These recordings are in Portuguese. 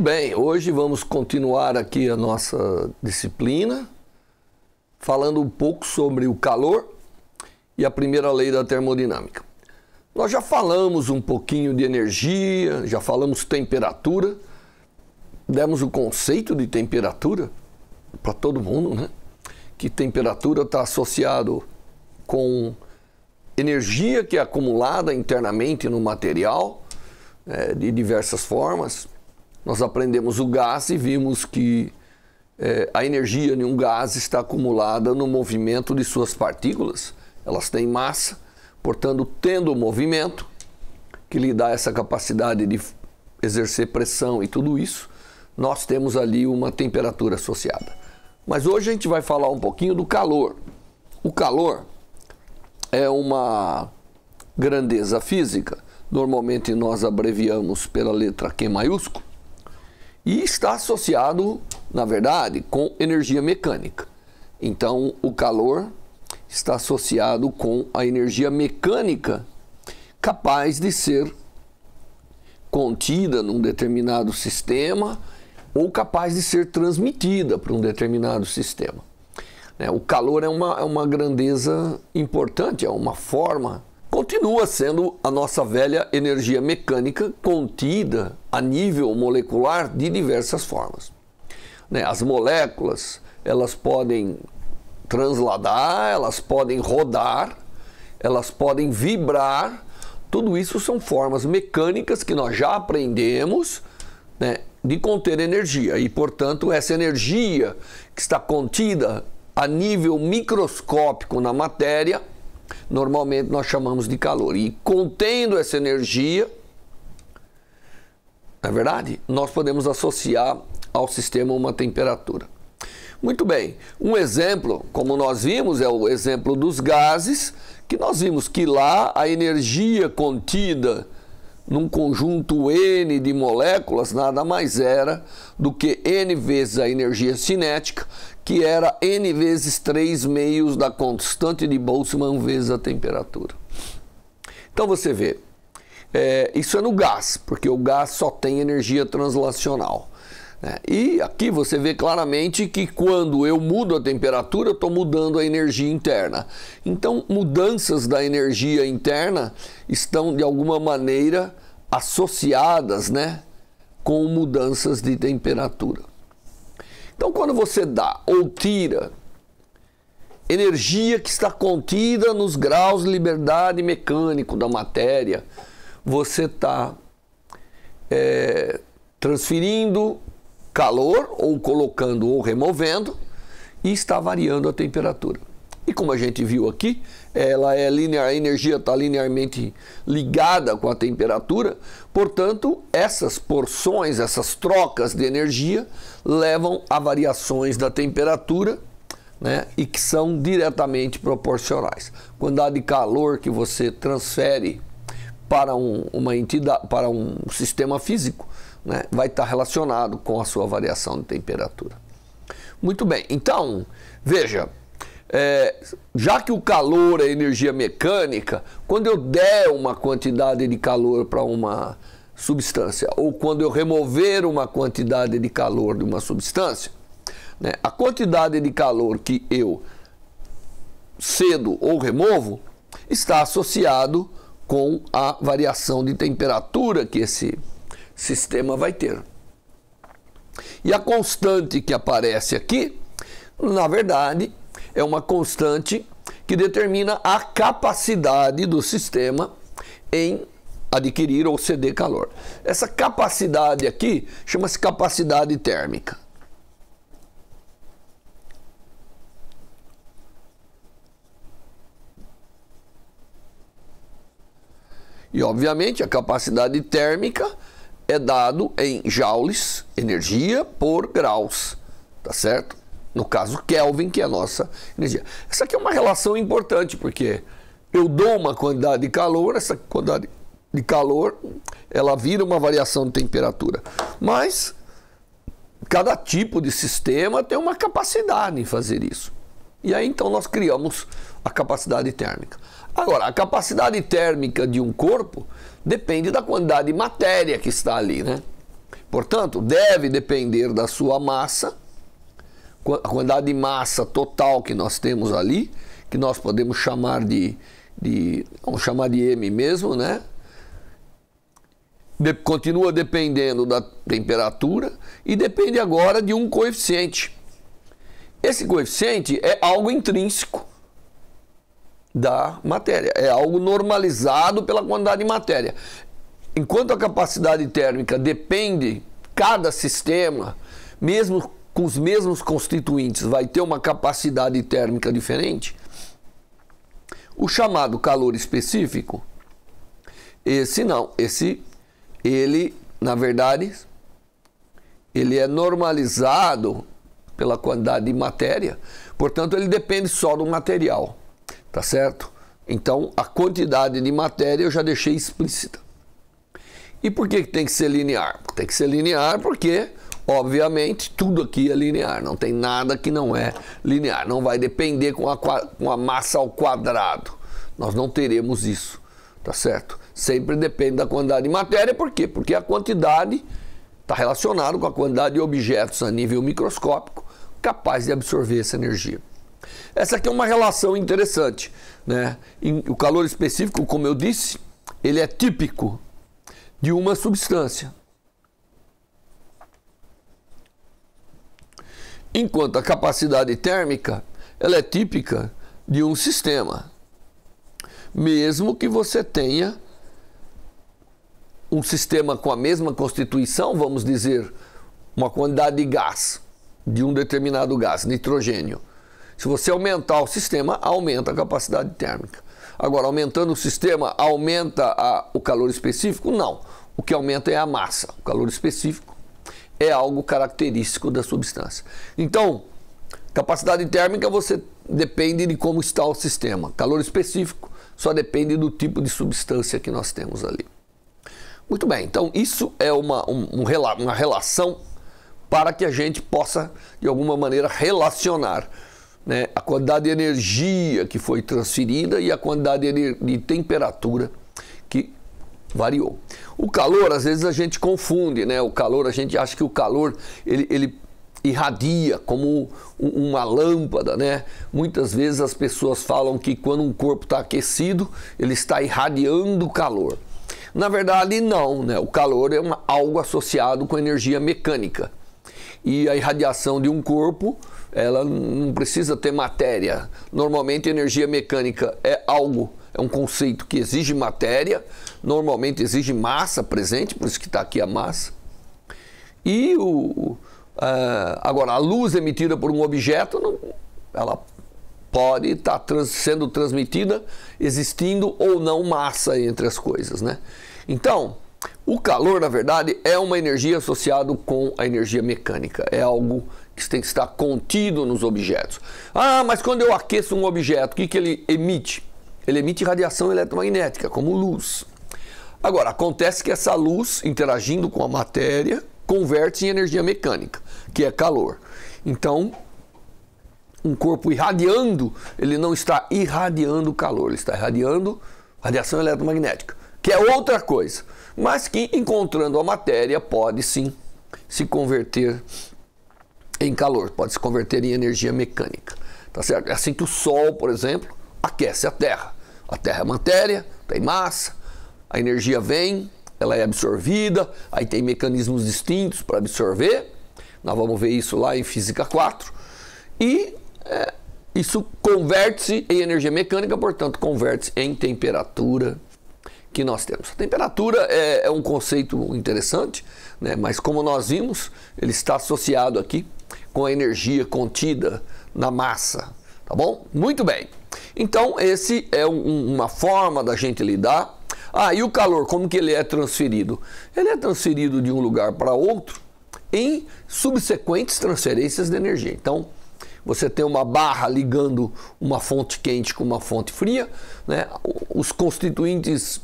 Muito bem, hoje vamos continuar aqui a nossa disciplina, falando um pouco sobre o calor e a primeira lei da termodinâmica. Nós já falamos um pouquinho de energia, já falamos temperatura, demos o conceito de temperatura para todo mundo, né? Que temperatura está associado com energia que é acumulada internamente no material é, de diversas formas nós aprendemos o gás e vimos que é, a energia de um gás está acumulada no movimento de suas partículas. Elas têm massa, portanto, tendo o movimento, que lhe dá essa capacidade de exercer pressão e tudo isso, nós temos ali uma temperatura associada. Mas hoje a gente vai falar um pouquinho do calor. O calor é uma grandeza física, normalmente nós abreviamos pela letra Q maiúsculo, e está associado, na verdade, com energia mecânica. Então, o calor está associado com a energia mecânica capaz de ser contida num determinado sistema ou capaz de ser transmitida para um determinado sistema. Né, o calor é uma, é uma grandeza importante, é uma forma continua sendo a nossa velha energia mecânica contida a nível molecular de diversas formas. Né? As moléculas elas podem transladar, elas podem rodar, elas podem vibrar. Tudo isso são formas mecânicas que nós já aprendemos né, de conter energia e, portanto, essa energia que está contida a nível microscópico na matéria normalmente nós chamamos de calor. E contendo essa energia, na é verdade, nós podemos associar ao sistema uma temperatura. Muito bem, um exemplo, como nós vimos, é o exemplo dos gases, que nós vimos que lá a energia contida num conjunto N de moléculas nada mais era do que N vezes a energia cinética, que era N vezes 3 meios da constante de Boltzmann vezes a temperatura. Então você vê, é, isso é no gás, porque o gás só tem energia translacional. Né? E aqui você vê claramente que quando eu mudo a temperatura, eu estou mudando a energia interna. Então, mudanças da energia interna estão de alguma maneira associadas né, com mudanças de temperatura. Então, quando você dá ou tira energia que está contida nos graus de liberdade mecânico da matéria, você está é, transferindo calor ou colocando ou removendo e está variando a temperatura. E como a gente viu aqui, ela é linear, a energia está linearmente ligada com a temperatura, portanto, essas porções, essas trocas de energia levam a variações da temperatura né, e que são diretamente proporcionais. há de calor que você transfere para um, uma entidade, para um sistema físico, né, vai estar tá relacionado com a sua variação de temperatura. Muito bem, então, veja, é, já que o calor é energia mecânica, quando eu der uma quantidade de calor para uma substância ou quando eu remover uma quantidade de calor de uma substância, né, a quantidade de calor que eu cedo ou removo está associado com a variação de temperatura que esse sistema vai ter. E a constante que aparece aqui, na verdade, é uma constante que determina a capacidade do sistema em adquirir ou ceder calor. Essa capacidade aqui chama-se capacidade térmica. E obviamente a capacidade térmica é dado em joules, energia por graus, tá certo? No caso, Kelvin, que é a nossa energia. Essa aqui é uma relação importante, porque eu dou uma quantidade de calor, essa quantidade de calor, ela vira uma variação de temperatura. Mas cada tipo de sistema tem uma capacidade em fazer isso. E aí então nós criamos a capacidade térmica. Agora, a capacidade térmica de um corpo depende da quantidade de matéria que está ali, né? Portanto, deve depender da sua massa a quantidade de massa total que nós temos ali, que nós podemos chamar de, de vamos chamar de M mesmo, né? De, continua dependendo da temperatura e depende agora de um coeficiente. Esse coeficiente é algo intrínseco da matéria, é algo normalizado pela quantidade de matéria. Enquanto a capacidade térmica depende, cada sistema, mesmo com os mesmos constituintes vai ter uma capacidade térmica diferente, o chamado calor específico, esse não, esse ele, na verdade, ele é normalizado pela quantidade de matéria, portanto ele depende só do material, tá certo? Então a quantidade de matéria eu já deixei explícita. E por que tem que ser linear? Tem que ser linear porque Obviamente, tudo aqui é linear, não tem nada que não é linear, não vai depender com a, com a massa ao quadrado. Nós não teremos isso, tá certo? Sempre depende da quantidade de matéria, por quê? Porque a quantidade está relacionada com a quantidade de objetos a nível microscópico capaz de absorver essa energia. Essa aqui é uma relação interessante. Né? O calor específico, como eu disse, ele é típico de uma substância. enquanto a capacidade térmica ela é típica de um sistema. Mesmo que você tenha um sistema com a mesma constituição, vamos dizer, uma quantidade de gás, de um determinado gás, nitrogênio. Se você aumentar o sistema, aumenta a capacidade térmica. Agora, aumentando o sistema, aumenta a, o calor específico? Não. O que aumenta é a massa. O calor específico é algo característico da substância. Então, capacidade térmica você depende de como está o sistema. Calor específico só depende do tipo de substância que nós temos ali. Muito bem, então isso é uma, um, uma relação para que a gente possa, de alguma maneira, relacionar né, a quantidade de energia que foi transferida e a quantidade de, de temperatura que variou. O calor, às vezes a gente confunde, né? O calor, a gente acha que o calor ele, ele irradia como uma lâmpada, né? Muitas vezes as pessoas falam que quando um corpo está aquecido, ele está irradiando calor. Na verdade, não, né? O calor é uma, algo associado com energia mecânica. E a irradiação de um corpo, ela não precisa ter matéria. Normalmente, energia mecânica é algo é um conceito que exige matéria, normalmente exige massa presente, por isso que está aqui a massa. E o, é, agora, a luz emitida por um objeto, não, ela pode estar tá trans, sendo transmitida, existindo ou não massa entre as coisas, né? Então, o calor, na verdade, é uma energia associada com a energia mecânica. É algo que tem que estar contido nos objetos. Ah, mas quando eu aqueço um objeto, o que, que ele emite? ele emite radiação eletromagnética, como luz. Agora, acontece que essa luz, interagindo com a matéria, converte em energia mecânica, que é calor. Então, um corpo irradiando, ele não está irradiando calor, ele está irradiando radiação eletromagnética, que é outra coisa, mas que encontrando a matéria pode sim se converter em calor, pode se converter em energia mecânica, tá certo? É assim que o sol, por exemplo, aquece a Terra. A Terra é matéria, tem massa, a energia vem, ela é absorvida, aí tem mecanismos distintos para absorver. Nós vamos ver isso lá em Física 4. E é, isso converte-se em energia mecânica, portanto, converte-se em temperatura que nós temos. A temperatura é, é um conceito interessante, né? mas como nós vimos, ele está associado aqui com a energia contida na massa. Tá bom? Muito bem. Então, esse é um, uma forma da gente lidar. Ah, e o calor, como que ele é transferido? Ele é transferido de um lugar para outro em subsequentes transferências de energia. Então, você tem uma barra ligando uma fonte quente com uma fonte fria, né? Os constituintes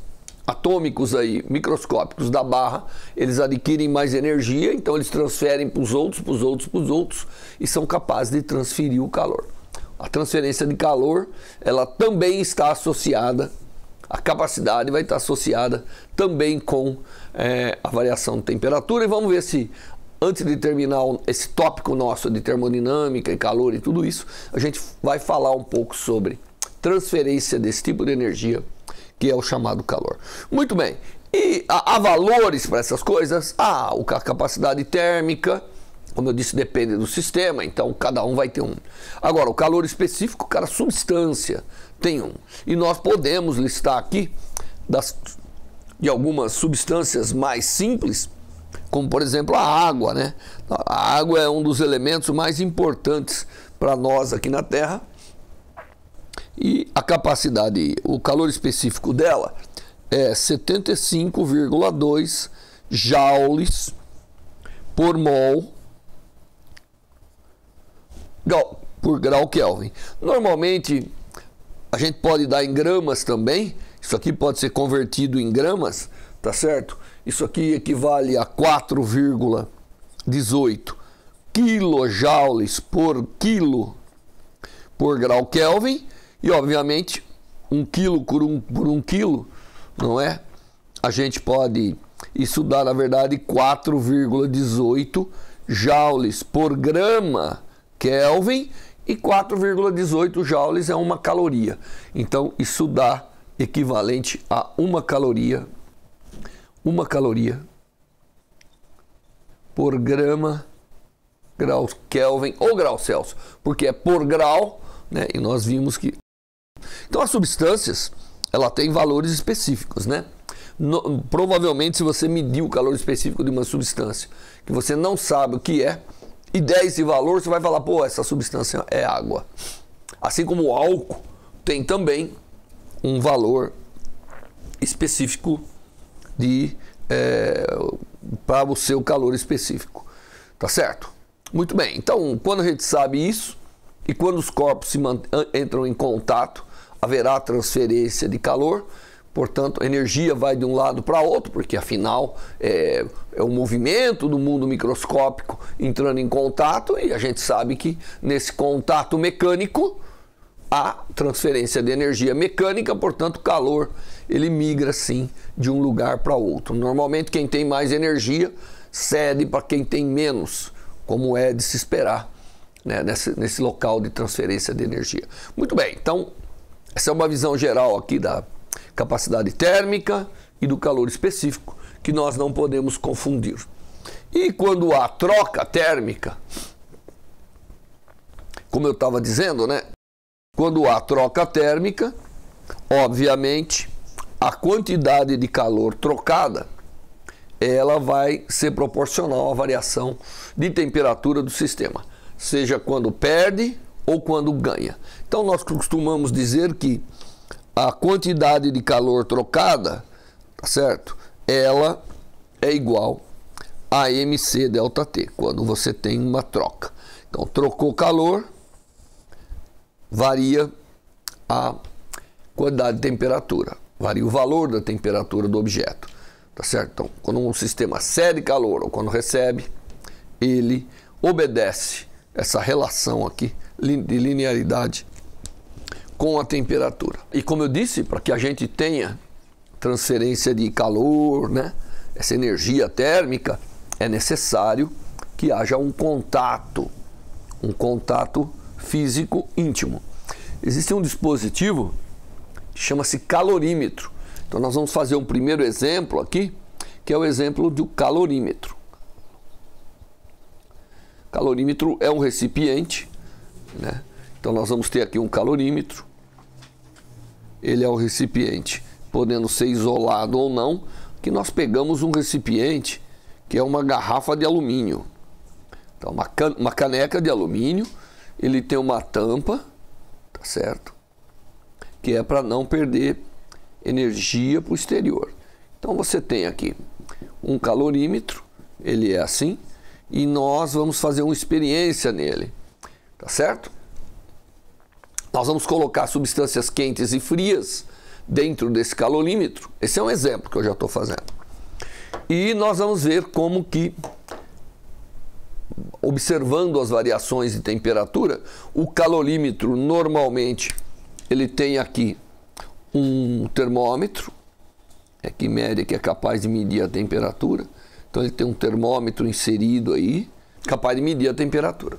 atômicos aí, microscópicos da barra, eles adquirem mais energia, então eles transferem para os outros, para os outros, para os outros e são capazes de transferir o calor a transferência de calor, ela também está associada, a capacidade vai estar associada também com é, a variação de temperatura. E vamos ver se, antes de terminar esse tópico nosso de termodinâmica e calor e tudo isso, a gente vai falar um pouco sobre transferência desse tipo de energia, que é o chamado calor. Muito bem. E há valores para essas coisas? Ah, a capacidade térmica, como eu disse, depende do sistema, então cada um vai ter um. Agora, o calor específico, cada substância tem um. E nós podemos listar aqui das, de algumas substâncias mais simples, como por exemplo a água, né? A água é um dos elementos mais importantes para nós aqui na Terra. E a capacidade, o calor específico dela é 75,2 joules por mol grau, por grau Kelvin. Normalmente a gente pode dar em gramas também. Isso aqui pode ser convertido em gramas, tá certo? Isso aqui equivale a 4,18 quilojoules por quilo por grau Kelvin. E obviamente, um quilo por um, por um quilo, não é? A gente pode isso dá, na verdade, 4,18 joules por grama Kelvin é e 4,18 joules é uma caloria. Então isso dá equivalente a uma caloria, uma caloria por grama grau Kelvin ou grau Celsius, porque é por grau, né? E nós vimos que então as substâncias ela tem valores específicos, né? No, provavelmente se você medir o calor específico de uma substância que você não sabe o que é, e der esse valor, você vai falar, pô, essa substância é água. Assim como o álcool tem também um valor específico de é, para o seu calor específico, tá certo? Muito bem. Então, quando a gente sabe isso e quando os corpos se entram em contato, haverá transferência de calor. Portanto, a energia vai de um lado para outro, porque afinal é, é o movimento do mundo microscópico entrando em contato, e a gente sabe que nesse contato mecânico há transferência de energia mecânica, portanto, o calor ele migra sim de um lugar para outro. Normalmente, quem tem mais energia cede para quem tem menos, como é de se esperar né, nesse, nesse local de transferência de energia. Muito bem, então, essa é uma visão geral aqui da capacidade térmica e do calor específico, que nós não podemos confundir. E quando há troca térmica, como eu estava dizendo, né? Quando há troca térmica, obviamente a quantidade de calor trocada ela vai ser proporcional à variação de temperatura do sistema, seja quando perde ou quando ganha. Então nós costumamos dizer que a quantidade de calor trocada, tá certo? Ela é igual a MC delta T, quando você tem uma troca. Então, trocou calor, varia a quantidade de temperatura, varia o valor da temperatura do objeto, tá certo? Então, quando um sistema cede calor ou quando recebe, ele obedece essa relação aqui de linearidade com a temperatura. E como eu disse, para que a gente tenha transferência de calor, né? essa energia térmica, é necessário que haja um contato, um contato físico íntimo. Existe um dispositivo que chama-se calorímetro. Então nós vamos fazer um primeiro exemplo aqui, que é o exemplo do calorímetro. Calorímetro é um recipiente, né? Então nós vamos ter aqui um calorímetro ele é o recipiente, podendo ser isolado ou não, que nós pegamos um recipiente que é uma garrafa de alumínio. Então, uma, can uma caneca de alumínio, ele tem uma tampa, tá certo? Que é para não perder energia para o exterior. Então você tem aqui um calorímetro, ele é assim, e nós vamos fazer uma experiência nele, tá certo? Nós vamos colocar substâncias quentes e frias dentro desse calorímetro. Esse é um exemplo que eu já estou fazendo. E nós vamos ver como que, observando as variações de temperatura, o calorímetro normalmente ele tem aqui um termômetro, é que mede, que é capaz de medir a temperatura. Então ele tem um termômetro inserido aí, capaz de medir a temperatura.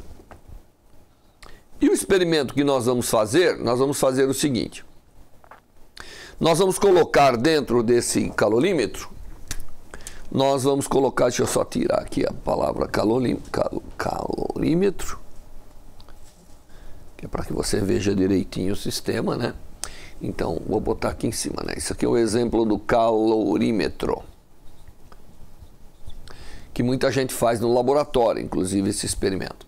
E o experimento que nós vamos fazer, nós vamos fazer o seguinte. Nós vamos colocar dentro desse calorímetro, nós vamos colocar, deixa eu só tirar aqui a palavra calorímetro, que é para que você veja direitinho o sistema, né? Então, vou botar aqui em cima, né? Isso aqui é o um exemplo do calorímetro que muita gente faz no laboratório, inclusive esse experimento.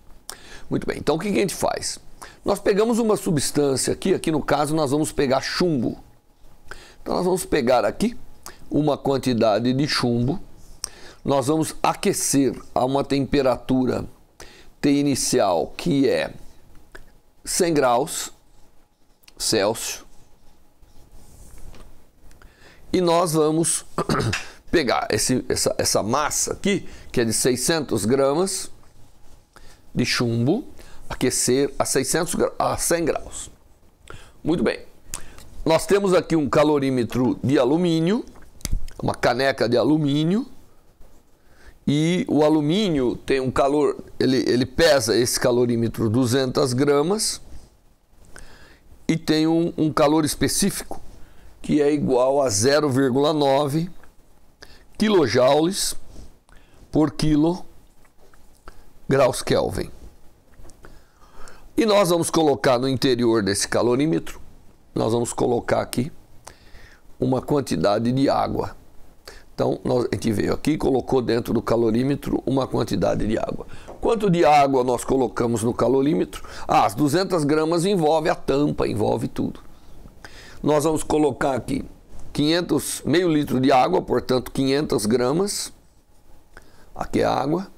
Muito bem, então o que a gente faz? Nós pegamos uma substância aqui, aqui no caso nós vamos pegar chumbo. Então nós vamos pegar aqui uma quantidade de chumbo, nós vamos aquecer a uma temperatura T inicial que é 100 graus Celsius e nós vamos pegar esse, essa, essa massa aqui, que é de 600 gramas, de chumbo, aquecer a 600 a 100 graus. Muito bem. Nós temos aqui um calorímetro de alumínio, uma caneca de alumínio, e o alumínio tem um calor, ele, ele pesa esse calorímetro 200 gramas e tem um, um calor específico que é igual a 0,9 quilojoules por quilo graus Kelvin. E nós vamos colocar no interior desse calorímetro, nós vamos colocar aqui uma quantidade de água. Então, nós, a gente veio aqui e colocou dentro do calorímetro uma quantidade de água. Quanto de água nós colocamos no calorímetro? Ah, as 200 gramas envolve a tampa, envolve tudo. Nós vamos colocar aqui 500, meio litro de água, portanto 500 gramas. Aqui é água.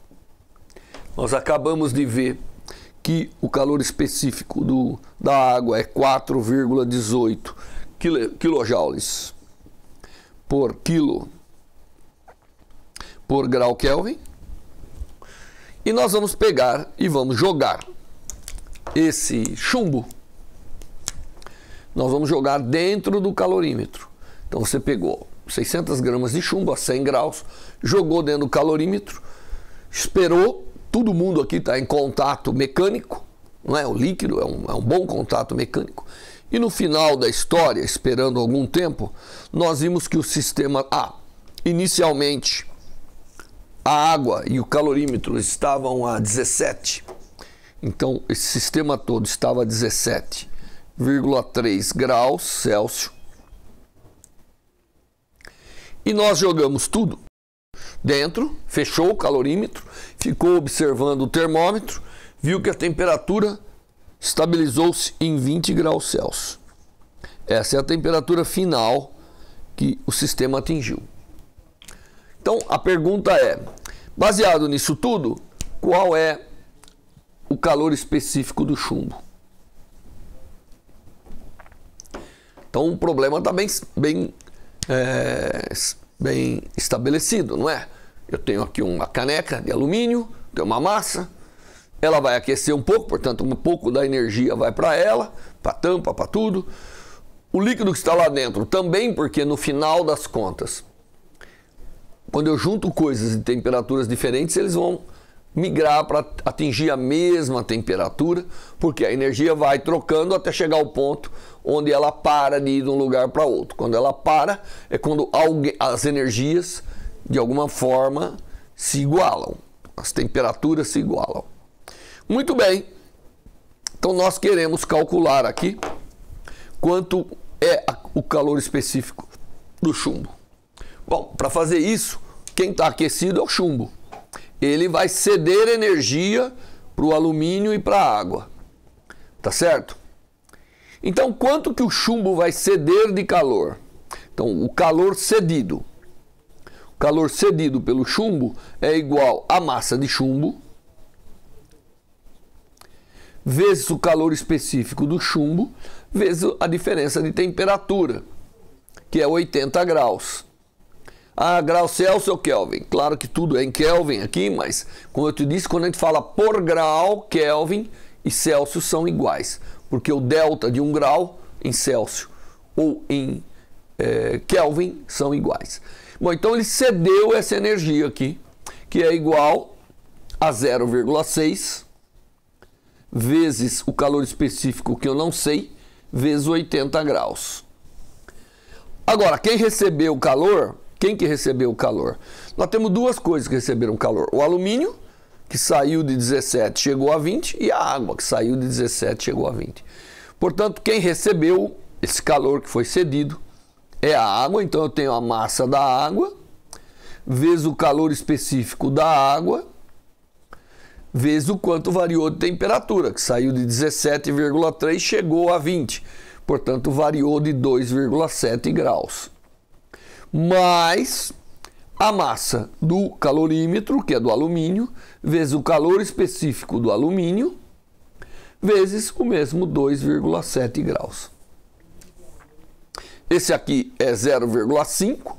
Nós acabamos de ver que o calor específico do, da água é 4,18 quilojoules por quilo por grau Kelvin. E nós vamos pegar e vamos jogar esse chumbo. Nós vamos jogar dentro do calorímetro. Então você pegou 600 gramas de chumbo a 100 graus, jogou dentro do calorímetro, esperou todo mundo aqui está em contato mecânico, não é? O líquido é um, é um bom contato mecânico. E no final da história, esperando algum tempo, nós vimos que o sistema A, inicialmente, a água e o calorímetro estavam a 17. Então, esse sistema todo estava a 17,3 graus Celsius. E nós jogamos tudo dentro, fechou o calorímetro, ficou observando o termômetro, viu que a temperatura estabilizou-se em 20 graus Celsius. Essa é a temperatura final que o sistema atingiu. Então a pergunta é: baseado nisso tudo, qual é o calor específico do chumbo? Então o problema está bem, bem é, bem estabelecido, não é? Eu tenho aqui uma caneca de alumínio, tenho uma massa, ela vai aquecer um pouco, portanto, um pouco da energia vai para ela, para a tampa, para tudo. O líquido que está lá dentro também, porque no final das contas, quando eu junto coisas em temperaturas diferentes, eles vão migrar para atingir a mesma temperatura, porque a energia vai trocando até chegar ao ponto onde ela para de ir de um lugar para outro. Quando ela para, é quando alguém, as energias, de alguma forma, se igualam, as temperaturas se igualam. Muito bem, então nós queremos calcular aqui quanto é o calor específico do chumbo. Bom, para fazer isso, quem está aquecido é o chumbo. Ele vai ceder energia para o alumínio e para a água. Tá certo? Então, quanto que o chumbo vai ceder de calor? Então, o calor cedido. O calor cedido pelo chumbo é igual à massa de chumbo vezes o calor específico do chumbo vezes a diferença de temperatura, que é 80 graus. Ah, grau Celsius ou Kelvin? Claro que tudo é em Kelvin aqui, mas como eu te disse, quando a gente fala por grau, Kelvin e Celsius são iguais porque o delta de um grau em Celsius ou em é, Kelvin são iguais. Bom, então ele cedeu essa energia aqui, que é igual a 0,6 vezes o calor específico que eu não sei, vezes 80 graus. Agora, quem recebeu o calor, quem que recebeu o calor? Nós temos duas coisas que receberam calor: o alumínio que saiu de 17 chegou a 20, e a água, que saiu de 17 chegou a 20. Portanto, quem recebeu esse calor que foi cedido é a água, então eu tenho a massa da água, vezes o calor específico da água, vezes o quanto variou de temperatura, que saiu de 17,3 chegou a 20. Portanto, variou de 2,7 graus. Mais a massa do calorímetro, que é do alumínio, vezes o calor específico do alumínio, vezes o mesmo 2,7 graus. Esse aqui é 0,5,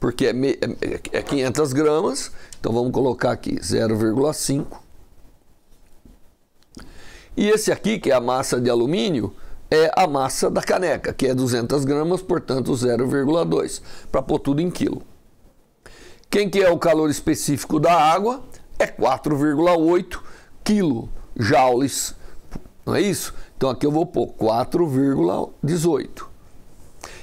porque é, me, é, é 500 é gramas, então vamos colocar aqui 0,5. E esse aqui, que é a massa de alumínio, é a massa da caneca, que é 200 gramas, portanto 0,2, para pôr tudo em quilo. Quem que é o calor específico da água? é 4,8 quilojoules, não é isso? Então aqui eu vou pôr 4,18.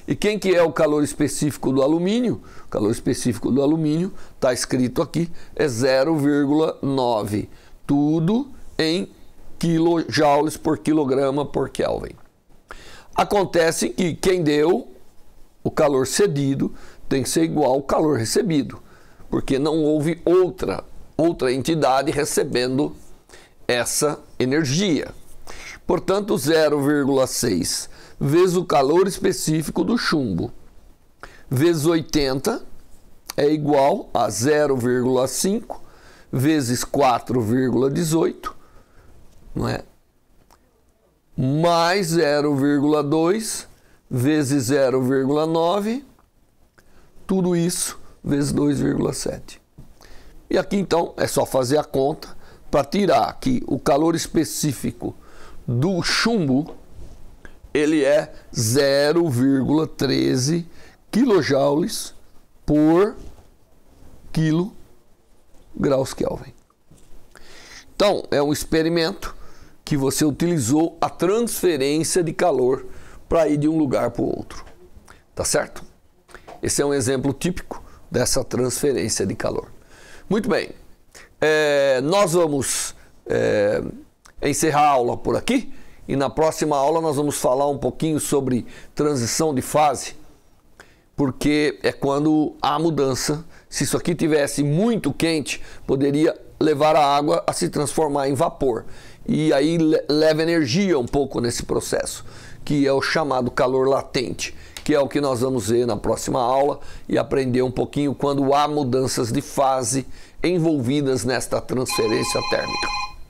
E quem que é o calor específico do alumínio? O calor específico do alumínio está escrito aqui é 0,9, tudo em quilojoules por quilograma por Kelvin. Acontece que quem deu o calor cedido tem que ser igual ao calor recebido, porque não houve outra outra entidade recebendo essa energia. Portanto, 0,6 vezes o calor específico do chumbo, vezes 80 é igual a 0,5 vezes 4,18, não é? Mais 0,2 vezes 0,9, tudo isso vezes 2,7. E aqui então é só fazer a conta para tirar que o calor específico do chumbo, ele é 0,13 quilojoules por quilo graus Kelvin. Então, é um experimento que você utilizou a transferência de calor para ir de um lugar para o outro. Tá certo? Esse é um exemplo típico dessa transferência de calor. Muito bem. É, nós vamos é, encerrar a aula por aqui e na próxima aula nós vamos falar um pouquinho sobre transição de fase, porque é quando há mudança. Se isso aqui tivesse muito quente, poderia levar a água a se transformar em vapor e aí leva energia um pouco nesse processo, que é o chamado calor latente que é o que nós vamos ver na próxima aula e aprender um pouquinho quando há mudanças de fase envolvidas nesta transferência térmica.